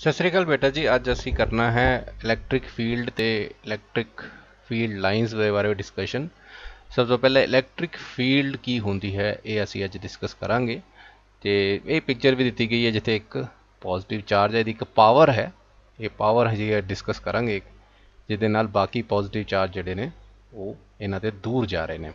ਸਤਿ ਸ੍ਰੀ ਅਕਾਲ ਬੇਟਾ ਜੀ ਅੱਜ ਅਸੀਂ ਕਰਨਾ ਹੈ ਇਲੈਕਟ੍ਰਿਕ ਫੀਲਡ ਤੇ ਇਲੈਕਟ੍ਰਿਕ ਫੀਲਡ ਲਾਈਨਸ ਦੇ ਬਾਰੇ ਡਿਸਕਸ਼ਨ ਸਭ ਤੋਂ ਪਹਿਲਾਂ ਇਲੈਕਟ੍ਰਿਕ ਫੀਲਡ ਕੀ ਹੁੰਦੀ ਹੈ ਇਹ ਅਸੀਂ ਅੱਜ ਡਿਸਕਸ ਕਰਾਂਗੇ ਤੇ ਇਹ ਪਿਕਚਰ ਵੀ ਦਿੱਤੀ ਗਈ ਹੈ ਜਿੱਥੇ ਇੱਕ ਪੋਜ਼ਿਟਿਵ ਚਾਰਜ ਹੈ ਇਹਦੀ ਇੱਕ ਪਾਵਰ ਹੈ ਇਹ ਪਾਵਰ ਹਜੇ ਡਿਸਕਸ ਕਰਾਂਗੇ ਜਿਹਦੇ ਨਾਲ ਬਾਕੀ ਪੋਜ਼ਿਟਿਵ ਚਾਰਜ ਜਿਹੜੇ ਨੇ ਉਹ ਇਹਨਾਂ ਤੇ ਦੂਰ ਜਾ ਰਹੇ ਨੇ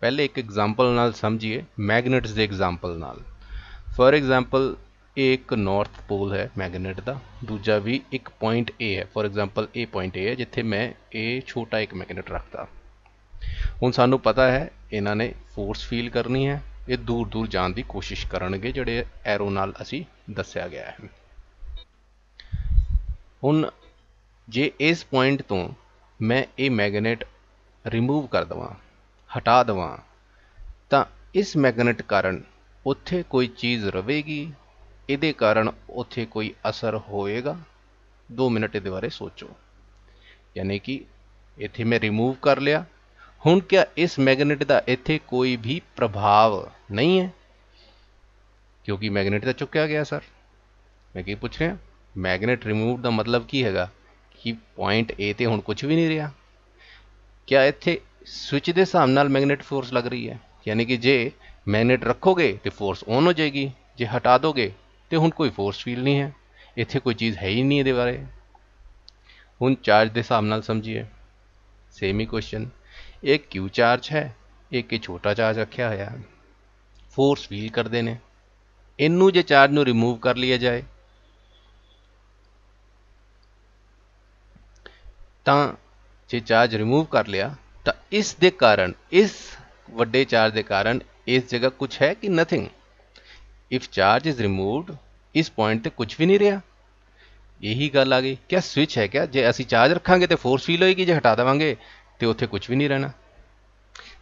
ਪਹਿਲੇ ਇੱਕ ਐਗਜ਼ਾਮਪਲ ਨਾਲ ਸਮਝੀਏ ਮੈਗਨੇਟਸ ਦੇ ਐਗਜ਼ਾਮਪਲ ਨਾਲ ਫੋਰ ਐਗਜ਼ਾਮਪਲ ਇਹ ਇੱਕ ਨਾਰਥ ਪੋਲ ਹੈ ਮੈਗਨੇਟ ਦਾ ਦੂਜਾ ਵੀ ਇੱਕ ਪੁਆਇੰਟ A ਹੈ for example A point A ਹੈ ਜਿੱਥੇ ਮੈਂ ਇਹ ਛੋਟਾ ਇੱਕ ਮੈਗਨੇਟ ਰੱਖਦਾ ਹੁਣ ਸਾਨੂੰ ਪਤਾ ਹੈ ਇਹਨਾਂ ਨੇ ਫੋਰਸ ਫੀਲ ਕਰਨੀ ਹੈ ਇਹ ਦੂਰ ਦੂਰ ਜਾਣ ਦੀ ਕੋਸ਼ਿਸ਼ ਕਰਨਗੇ ਜਿਹੜੇ ਐਰੋ ਨਾਲ ਅਸੀਂ ਦੱਸਿਆ ਗਿਆ ਹੈ ਹੁਣ ਜੇ ਇਸ ਪੁਆਇੰਟ ਤੋਂ ਮੈਂ ਇਹ ਮੈਗਨੇਟ ਰਿਮੂਵ ਕਰ ਦਵਾਂ ਹਟਾ ਦਵਾਂ ਤਾਂ ਇਸ ਮੈਗਨੇਟ ਕਾਰਨ ਉੱਥੇ ਕੋਈ ਚੀਜ਼ ਰਵੇਗੀ ਇਹਦੇ ਕਾਰਨ ਉੱਥੇ ਕੋਈ ਅਸਰ ਹੋਏਗਾ 2 ਮਿੰਟ ਇਹਦੇ ਬਾਰੇ ਸੋਚੋ ਯਾਨੀ ਕਿ ਇੱਥੇ ਮੈਂ ਰਿਮੂਵ ਕਰ ਲਿਆ ਹੁਣ ਕਿਆ ਇਸ ਮੈਗਨੇਟ ਦਾ ਇੱਥੇ ਕੋਈ ਵੀ ਪ੍ਰਭਾਵ ਨਹੀਂ ਹੈ ਕਿਉਂਕਿ ਮੈਗਨੇਟ ਤਾਂ ਚੁੱਕਿਆ ਗਿਆ ਸਰ ਮੈਂ ਕੀ ਪੁੱਛ ਰਿਹਾ ਮੈਗਨੇਟ ਰਿਮੂਵ ਦਾ ਮਤਲਬ ਕੀ ਹੈਗਾ ਕਿ ਪੁਆਇੰਟ A ਤੇ ਹੁਣ ਕੁਝ ਵੀ ਨਹੀਂ ਰਿਹਾ ਕਿਆ ਇੱਥੇ ਸਵਿਚ ਦੇ ਹਿਸਾਬ ਨਾਲ ਮੈਗਨੇਟ ਫੋਰਸ ਲੱਗ ਰਹੀ ਹੈ ਯਾਨੀ ਕਿ ਜੇ ਮੈਗਨੇਟ ਰੱਖੋਗੇ ਤੇ ਫੋਰਸ ਔਨ ਹੋ ਜਾਏਗੀ ਜੇ ਹਟਾ ਦੋਗੇ ਤੇ ਹੁਣ ਕੋਈ ਫੋਰਸ ਫੀਲ ਨਹੀਂ ਹੈ ਇੱਥੇ ਕੋਈ ਚੀਜ਼ ਹੈ ਹੀ ਨਹੀਂ ਇਹਦੇ ਬਾਰੇ ਹੁਣ ਚਾਰਜ ਦੇ ਹਿਸਾਬ ਨਾਲ ਸਮਝੀਏ ਸੇਮ ਹੀ ਕੁਐਸਚਨ ਇੱਕ ਕਿਊ ਚਾਰਜ ਹੈ ਇਹ ਛੋਟਾ ਚਾਰਜ ਰੱਖਿਆ ਹੋਇਆ ਹੈ ਫੋਰਸ ਫੀਲ ਕਰਦੇ ਨੇ ਇਹਨੂੰ ਜੇ ਚਾਰਜ ਨੂੰ ਰਿਮੂਵ ਕਰ ਲਿਆ ਜਾਏ ਤਾਂ ਜੇ ਚਾਰਜ ਰਿਮੂਵ ਕਰ ਲਿਆ ਤਾਂ ਇਸ ਦੇ ਕਾਰਨ ਇਸ ਵੱਡੇ ਚਾਰਜ ਦੇ ਕਾਰਨ ਇਸ ਜਗ੍ਹਾ ਕੁਝ ਹੈ ਕਿ nothing if charge is removed ਇਸ ਪੁਆਇੰਟ ਤੇ ਕੁਝ ਵੀ ਨਹੀਂ ਰਿਹਾ ਇਹੀ ਗੱਲ ਆ ਗਈ ਕਿ ਸਵਿਚ ਹੈ ਕਿ ਜੇ ਅਸੀਂ ਚਾਰਜ ਰੱਖਾਂਗੇ ਤੇ ਫੋਰਸ ਫੀਲ ਹੋਏਗੀ ਜੇ ਹਟਾ ਦੇਵਾਂਗੇ ਤੇ ਉੱਥੇ ਕੁਝ ਵੀ ਨਹੀਂ ਰਹਿਣਾ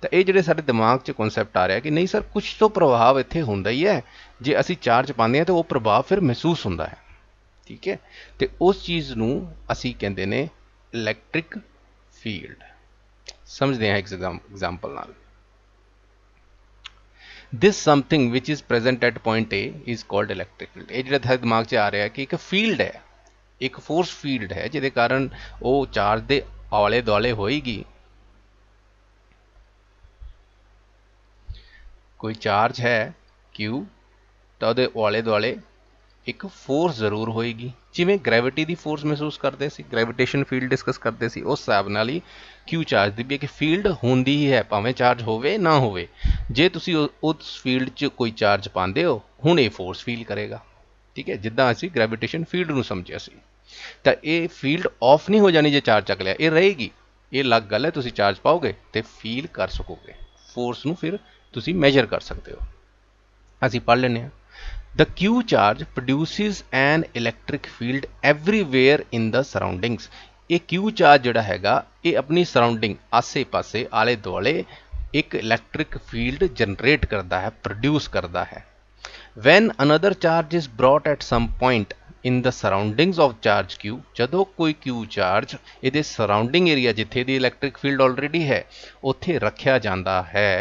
ਤਾਂ ਇਹ ਜਿਹੜੇ ਸਾਡੇ ਦਿਮਾਗ 'ਚ ਕਨਸੈਪਟ ਆ ਰਿਹਾ ਕਿ ਨਹੀਂ ਸਰ ਕੁਝ ਤੋਂ ਪ੍ਰਭਾਵ ਇੱਥੇ ਹੁੰਦਾ ਹੀ ਹੈ ਜੇ ਅਸੀਂ ਚਾਰਜ ਪਾਉਂਦੇ ਹਾਂ ਤੇ ਉਹ ਪ੍ਰਭਾਵ ਫਿਰ ਮਹਿਸੂਸ ਹੁੰਦਾ ਹੈ ਠੀਕ ਹੈ ਤੇ ਉਸ ਚੀਜ਼ ਨੂੰ ਅਸੀਂ ਕਹਿੰਦੇ ਨੇ ਇਲੈਕਟ੍ਰਿਕ ਫੀਲਡ ਸਮਝਦੇ ਹਾਂ ਇੱਕ ਐਗਜ਼ਾਮਪਲ ਨਾਲ this something which is present at point A is called electric field ਇਹ ਜਿਹੜਾ ਤੁਹਾਡੇ ਦਿਮਾਗ 'ਚ ਆ ਰਿਹਾ ਕਿ ਇੱਕ ਫੀਲਡ ਹੈ ਇੱਕ ਫੋਰਸ ਫੀਲਡ ਹੈ ਜਿਹਦੇ ਕਾਰਨ ਉਹ ਚਾਰਜ ਦੇ ਆਲੇ ਦੁਆਲੇ ਹੋਏਗੀ ਕੋਈ ਚਾਰਜ ਹੈ Q ਤਾਂ ਉਹਦੇ ਆਲੇ ਦੁਆਲੇ ਇੱਕ ਫੋਰਸ ਜ਼ਰੂਰ ਹੋਏਗੀ ਜਿਵੇਂ ਗ੍ਰੈਵਿਟੀ ਦੀ ਫੋਰਸ ਮਹਿਸੂਸ ਕਰਦੇ ਸੀ ਗ੍ਰੈਵਿਟੇਸ਼ਨ ਫੀਲਡ ਡਿਸਕਸ ਕਰਦੇ ਸੀ ਉਸ ਸਾਬ ਨਾਲ ਹੀ ਕਿਊ ਚਾਰਜ ਦੀ ਵੀ ਇੱਕ ਫੀਲਡ ਹੁੰਦੀ ਹੀ ਹੈ ਭਾਵੇਂ ਚਾਰਜ ਹੋਵੇ ਨਾ ਹੋਵੇ ਜੇ ਤੁਸੀਂ ਉਸ ਫੀਲਡ 'ਚ ਕੋਈ ਚਾਰਜ ਪਾਉਂਦੇ ਹੋ ਹੁਣ ਇਹ ਫੋਰਸ ਫੀਲ ਕਰੇਗਾ ਠੀਕ ਹੈ ਜਿੱਦਾਂ ਅਸੀਂ ਗ੍ਰੈਵਿਟੇਸ਼ਨ ਫੀਲਡ ਨੂੰ ਸਮਝਿਆ ਸੀ ਤਾਂ ਇਹ ਫੀਲਡ ਆਫ ਨਹੀਂ ਹੋ ਜਾਣੀ ਜੇ ਚਾਰਜ ਚੱਕ ਲਿਆ ਇਹ ਰਹੇਗੀ ਇਹ ਅਲੱਗ ਗੱਲ ਹੈ ਤੁਸੀਂ ਚਾਰਜ ਪਾਓਗੇ ਤੇ ਫੀਲ ਕਰ ਸਕੋਗੇ ਫੋਰਸ ਨੂੰ ਫਿਰ ਤੁਸੀਂ ਮੈਜ਼ਰ ਕਰ ਸਕਦੇ ਹੋ ਅਸੀਂ ਪੜ ਲੈਨੇ ਆ the Q charge produces an electric field everywhere in the surroundings a Q charge जोड़ा है ये अपनी सराउंडिंग आसे पासे आले दुआले एक इलैक्ट्रिक फील्ड जनरेट करता है प्रोड्यूस करता है when another charge is brought at some point in the surroundings of charge Q जदों कोई क्यू चार्ज ये सराउंडिंग एरिया जिथे दी इलैक्ट्रिक फील्ड ऑलरेडी है उत्थे रखा जाता है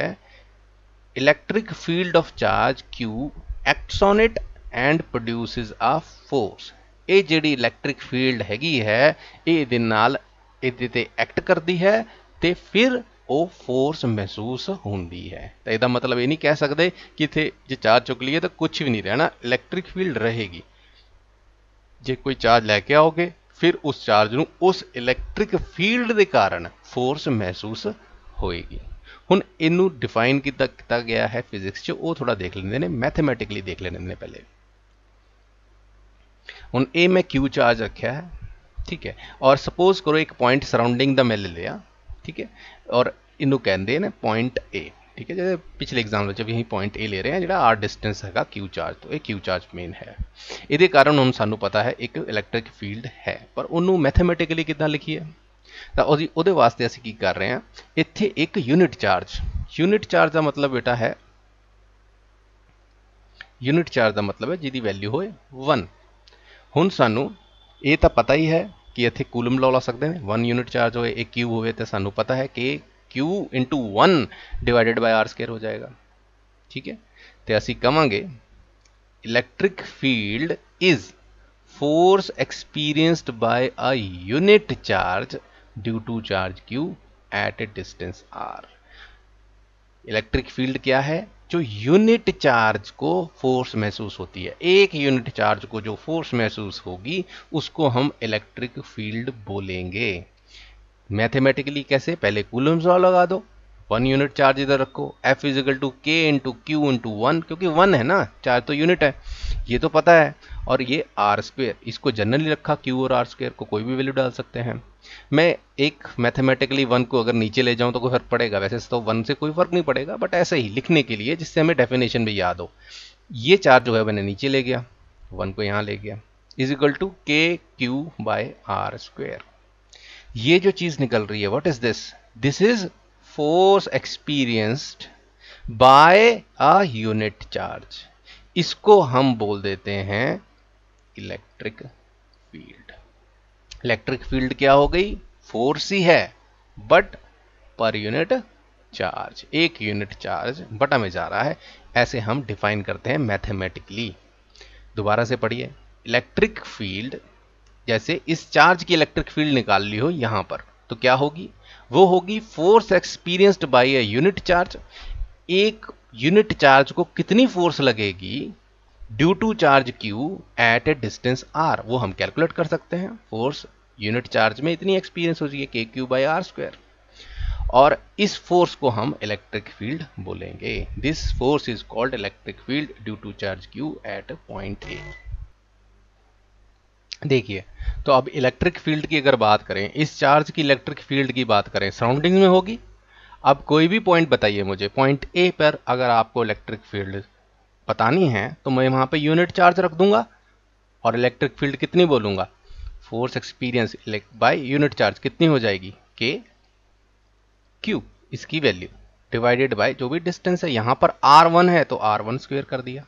electric field of charge Q acts on it and produces a force ਇਹ ਜਿਹੜੀ ਇਲੈਕਟ੍ਰਿਕ ਫੀਲਡ ਹੈਗੀ ਹੈ ਇਹ ਦੇ ਨਾਲ ਇਹਦੇ ਤੇ ਐਕਟ ਕਰਦੀ ਹੈ ਤੇ ਫਿਰ ਉਹ ਫੋਰਸ ਮਹਿਸੂਸ ਹੁੰਦੀ ਹੈ ਤਾਂ ਇਹਦਾ ਮਤਲਬ ਇਹ ਨਹੀਂ ਕਹਿ ਸਕਦੇ ਕਿ ਇਥੇ ਜੇ ਚਾਰਜ ਚੁੱਕ ਲਈਏ ਤਾਂ ਕੁਝ ਵੀ ਨਹੀਂ ਰਹਿਣਾ ਇਲੈਕਟ੍ਰਿਕ ਫੀਲਡ ਰਹੇਗੀ ਜੇ ਕੋਈ ਚਾਰਜ ਲੈ ਕੇ ਆਓਗੇ ਫਿਰ ਉਸ ਚਾਰਜ ਨੂੰ ਉਸ ਇਲੈਕਟ੍ਰਿਕ ਫੀਲਡ ਦੇ ਕਾਰਨ ਫੋਰਸ ਮਹਿਸੂਸ ਹੋਏਗੀ हूँ इनू डिफाइन ਕੀਤਾ ਕੀਤਾ ਗਿਆ ਹੈ ਫਿਜ਼ਿਕਸ 'ਚ ਉਹ ਥੋੜਾ ਦੇਖ ਲੈਂਦੇ ਨੇ ਮੈਥਮੈਟਿਕਲੀ ਦੇਖ ਲੈਂਦੇ ਨੇ ਪਹਿਲੇ ਹੁਣ ਇਹ ਮੈਂ Q ठीक है और सपोज करो एक पॉइंट सराउंडिंग द मैं ले लिया हाँ? ठीक है और इनू कहें पॉइंट ए ठीक है जैसे पिछले एग्जाम्पल जब यही पॉइंट ए ले रहे हैं जो आर डिस्टेंस है क्यू चार्ज तो यह क्यू चार्ज मेन है ये कारण हम सू पता है एक इलैक्ट्रिक फील्ड है पर उन्होंने मैथमेटिकली कि लिखी है ਤਾਂ ਉਹਦੀ ਉਹਦੇ ਵਾਸਤੇ ਅਸੀਂ ਕੀ ਕਰ ਰਹੇ ਹਾਂ ਇੱਥੇ ਇੱਕ ਯੂਨਿਟ ਚਾਰਜ ਯੂਨਿਟ ਚਾਰਜ ਦਾ ਮਤਲਬ ਬੇਟਾ ਹੈ ਯੂਨਿਟ ਚਾਰਜ ਦਾ ਮਤਲਬ ਹੈ ਜਿਹਦੀ ਵੈਲਿਊ ਹੋਏ 1 ਹੁਣ ਸਾਨੂੰ ਇਹ ਤਾਂ ਪਤਾ ਹੀ ਹੈ ਕਿ ਇੱਥੇ ਕੂਲਮ ਲਾ ਲਾ ਸਕਦੇ ਨੇ 1 ਯੂਨਿਟ ਚਾਰਜ ਹੋਏ ਇੱਕ q ਹੋਵੇ ਤੇ ਸਾਨੂੰ ਪਤਾ ਹੈ ਕਿ q 1 ਡਿਵਾਈਡਡ ਬਾਈ r2 ਹੋ ਜਾਏਗਾ ਠੀਕ ਹੈ ਤੇ ਅਸੀਂ ਕਵਾਂਗੇ electric field is force experienced by a unit charge due to charge Q at a distance R electric field क्या है जो यूनिट चार्ज को फोर्स महसूस होती है एक यूनिट चार्ज को जो फोर्स महसूस होगी उसको हम इलेक्ट्रिक फील्ड बोलेंगे मैथमेटिकली कैसे पहले कूलम्स लॉ लगा दो वन यूनिट चार्ज इधर रखो F is equal to K into Q into one क्योंकि वन है ना चार्ज तो यूनिट है ये तो पता है और ये आर स्क्वेयर इसको जनरली रखा क्यू और आर स्क्वेयर को कोई भी वैल्यू डाल सकते हैं मैं एक मैथमेटिकली वन को अगर नीचे ले जाऊं तो कोई फर्क पड़ेगा वैसे तो वन से कोई फर्क नहीं पड़ेगा बट ऐसे ही लिखने के लिए जिससे हमें डेफिनेशन भी याद हो ये चार जो है मैंने नीचे ले गया वन को यहाँ ले गया is equal to K Q by R square ये जो चीज़ निकल रही है what is this this is force experienced by a unit charge इसको हम बोल देते हैं इलेक्ट्रिक फील्ड इलेक्ट्रिक फील्ड क्या हो गई फोर्स ही है बट पर यूनिट चार्ज एक यूनिट चार्ज बटा में जा रहा है ऐसे हम डिफाइन करते हैं मैथमेटिकली दोबारा से पढ़िए इलेक्ट्रिक फील्ड जैसे इस चार्ज की इलेक्ट्रिक फील्ड निकाल ली हो यहां पर तो क्या होगी वो होगी force experienced by a unit charge एक यूनिट चार्ज को कितनी फोर्स लगेगी due to charge Q at a distance R वो हम कैलकुलेट कर सकते हैं फोर्स यूनिट चार्ज में इतनी एक्सपीरियंस हो है के क्यू बाई आर स्क्वायर और इस फोर्स को हम इलेक्ट्रिक फील्ड बोलेंगे this force is called electric field due to charge Q at point A देखिए तो अब इलेक्ट्रिक फील्ड की अगर बात करें इस चार्ज की इलेक्ट्रिक फील्ड की बात करें सराउंडिंग में होगी अब कोई भी पॉइंट बताइए मुझे पॉइंट ए पर अगर आपको इलेक्ट्रिक फील्ड बतानी है तो मैं वहाँ पे यूनिट चार्ज रख दूंगा और इलेक्ट्रिक फील्ड कितनी बोलूंगा force experience by unit charge कितनी हो जाएगी के क्यू इसकी वैल्यू डिवाइडेड बाय जो भी डिस्टेंस है यहाँ पर आर वन है तो आर वन स्क्वेयर कर दिया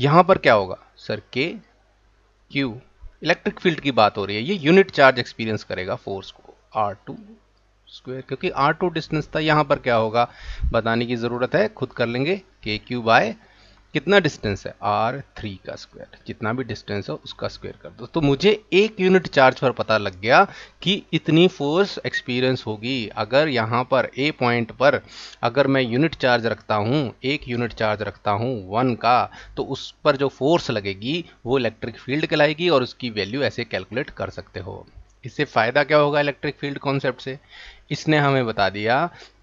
यहाँ पर क्या होगा सर के क्यू इलेक्ट्रिक फील्ड की बात हो रही है ये यूनिट चार्ज एक्सपीरियंस करेगा फोर्स को आर टू स्क्वेयर क्योंकि आर टू डिस्टेंस था यहाँ पर क्या होगा बताने की ज़रूरत है खुद कर लेंगे के क्यू बाय कितना डिस्टेंस है आर थ्री का स्क्वायर जितना भी डिस्टेंस है उसका स्क्वायर कर दो तो मुझे एक यूनिट चार्ज पर पता लग गया कि इतनी फोर्स एक्सपीरियंस होगी अगर यहाँ पर ए पॉइंट पर अगर मैं यूनिट चार्ज रखता हूँ एक यूनिट चार्ज रखता हूँ वन का तो उस पर जो फोर्स लगेगी वो इलेक्ट्रिक फील्ड कहलाएगी और उसकी वैल्यू ऐसे कैलकुलेट कर सकते हो इससे फ़ायदा क्या होगा इलेक्ट्रिक फील्ड कॉन्सेप्ट से इसने हमें बता दिया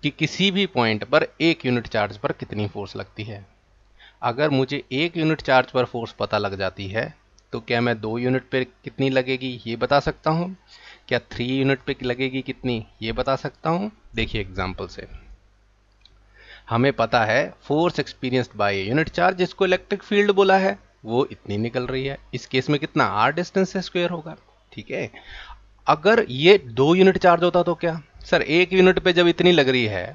कि किसी भी पॉइंट पर एक यूनिट चार्ज पर कितनी फोर्स लगती है अगर मुझे एक यूनिट चार्ज पर फोर्स पता लग जाती है तो क्या मैं दो यूनिट पर कितनी लगेगी ये बता सकता हूँ क्या थ्री यूनिट पर लगेगी कितनी ये बता सकता हूँ देखिए एग्जाम्पल से हमें पता है force experienced by unit charge जिसको इलेक्ट्रिक फील्ड बोला है वो इतनी निकल रही है इस केस में कितना आर डिस्टेंस स्क्वायर होगा ठीक है अगर ये दो यूनिट चार्ज होता तो क्या सर एक यूनिट पे जब इतनी लग रही है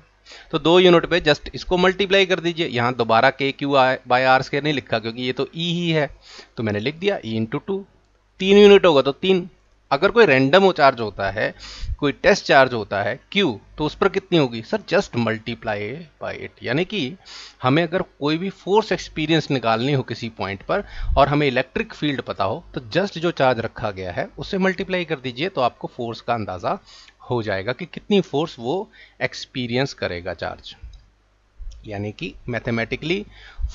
तो दो यूनिट पे जस्ट इसको मल्टीप्लाई कर दीजिए यहां दोबारा के क्यू बाई आर स्केर नहीं लिखा क्योंकि ये तो ई e ही है तो मैंने लिख दिया ई इंटू टू तीन यूनिट होगा तो तीन अगर कोई रैंडम चार्ज होता है कोई टेस्ट चार्ज होता है क्यू तो उस पर कितनी होगी sir just multiply by it यानी कि हमें अगर कोई भी फोर्स एक्सपीरियंस निकालनी हो किसी पॉइंट पर और हमें इलेक्ट्रिक फील्ड पता हो तो जस्ट जो चार्ज रखा गया है उसे मल्टीप्लाई कर दीजिए तो आपको फोर्स का अंदाज़ा हो जाएगा कि कितनी फोर्स वो एक्सपीरियंस करेगा चार्ज यानी कि मैथमेटिकली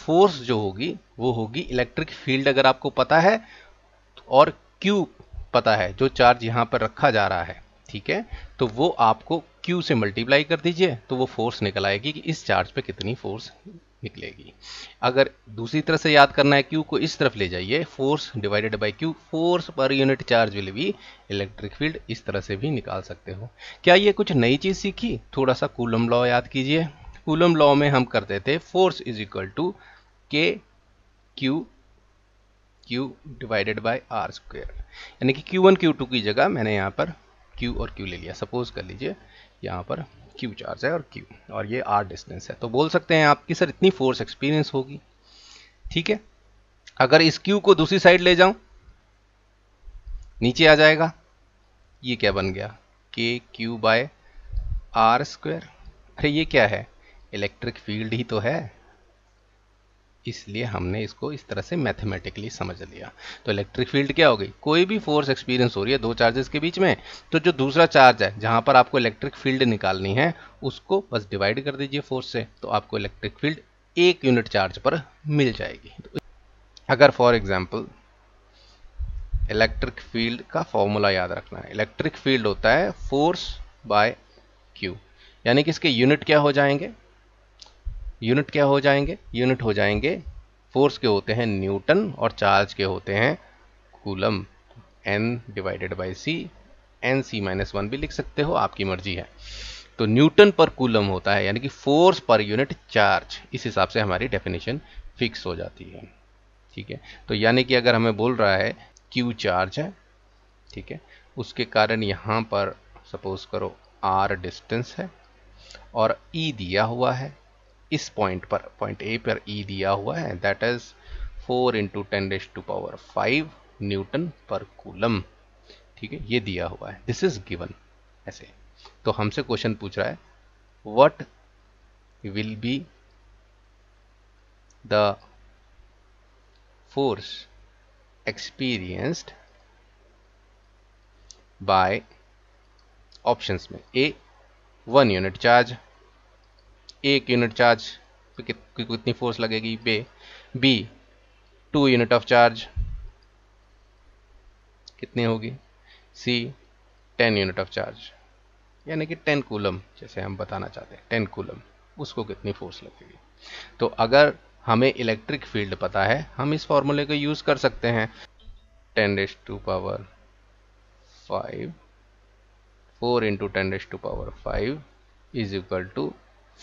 फोर्स जो होगी वो होगी इलेक्ट्रिक फील्ड अगर आपको पता है और क्यू पता है जो चार्ज यहाँ पर रखा जा रहा है ठीक है तो वो आपको Q से मल्टीप्लाई कर दीजिए तो वो फोर्स निकल आएगी कि इस चार्ज पे कितनी फोर्स निकलेगी अगर दूसरी तरह से याद करना है Q को इस तरफ ले जाइए force divided by Q force पर यूनिट चार्ज विल भी इलेक्ट्रिक फील्ड इस तरह से भी निकाल सकते हो क्या ये कुछ नई चीज़ सीखी थोड़ा सा कूलम लॉ याद कीजिए कूलम लॉ में हम करते थे force is equal to K Q Q divided by R square यानी कि क्यू वन क्यू टू की जगह मैंने यहाँ पर क्यू और क्यू ले लिया सपोज कर लीजिए यहाँ पर क्यू चार्ज है और क्यू और ये आर डिस्टेंस है तो बोल सकते हैं आपकी सर इतनी फोर्स एक्सपीरियंस होगी ठीक है अगर इस क्यू को दूसरी साइड ले जाऊं नीचे आ जाएगा ये क्या बन गया के क्यू बाय आर स्क्वायर अरे ये क्या है इलेक्ट्रिक फील्ड ही तो है इसलिए हमने इसको इस तरह से मैथमेटिकली समझ लिया तो इलेक्ट्रिक फील्ड क्या हो गई कोई भी फोर्स एक्सपीरियंस हो रही है दो चार्जेस के बीच में तो जो दूसरा चार्ज है जहां पर आपको इलेक्ट्रिक फील्ड निकालनी है उसको बस डिवाइड कर दीजिए फोर्स से तो आपको इलेक्ट्रिक फील्ड एक यूनिट चार्ज पर मिल जाएगी तो अगर फॉर एग्जाम्पल इलेक्ट्रिक फील्ड का फॉर्मूला याद रखना है इलेक्ट्रिक फील्ड होता है फोर्स बाय क्यू यानी कि इसके यूनिट क्या हो जाएंगे यूनिट क्या हो जाएंगे यूनिट हो जाएंगे फोर्स के होते हैं न्यूटन और चार्ज के होते हैं coulomb N divided by C N C minus one भी लिख सकते हो आपकी मर्जी है तो न्यूटन पर कूलम होता है यानी कि फोर्स पर यूनिट चार्ज इस हिसाब से हमारी डेफिनेशन फिक्स हो जाती है ठीक है तो यानी कि अगर हमें बोल रहा है क्यू चार्ज है ठीक है उसके कारण यहाँ पर सपोज करो आर डिस्टेंस है और ई e दिया हुआ है इस पॉइंट पर पॉइंट ए पर ई e दिया हुआ है that is four into ten raise to power five newton पर कूलम ठीक है ये दिया हुआ है दिस इज गिवन ऐसे तो हमसे क्वेश्चन पूछ रहा है what will be the force experienced by options में ए वन यूनिट चार्ज एक यूनिट चार्ज पे कितनी फोर्स लगेगी B B two unit of charge कितनी होगी C ten unit of charge यानी कि टेन कूलम जैसे हम बताना चाहते हैं टेन कूलम उसको कितनी फोर्स लगेगी तो अगर हमें इलेक्ट्रिक फील्ड पता है हम इस फॉर्मूले को यूज़ कर सकते हैं ten raise to power five four into ten raise to power five is equal to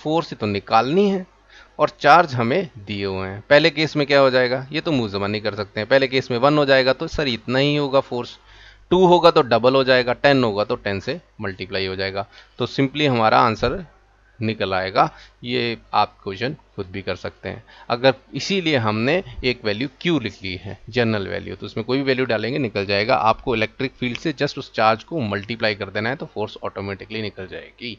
four से तो निकालनी है और चार्ज हमें दिए हुए हैं पहले केस में क्या हो जाएगा ये तो मुंह जमा नहीं कर सकते हैं पहले केस में वन हो जाएगा तो सर इतना ही होगा फोर्स टू होगा तो डबल हो जाएगा टेन होगा तो टेन से मल्टीप्लाई हो जाएगा तो सिंपली हमारा आंसर निकल आएगा ये आप क्वेश्चन खुद भी कर सकते हैं अगर इसीलिए हमने एक वैल्यू क्यू लिख ली है जनरल वैल्यू तो उसमें कोई भी वैल्यू डालेंगे निकल जाएगा आपको इलेक्ट्रिक फील्ड से जस्ट उस चार्ज को मल्टीप्लाई कर देना है तो फोर्स ऑटोमेटिकली निकल जाएगी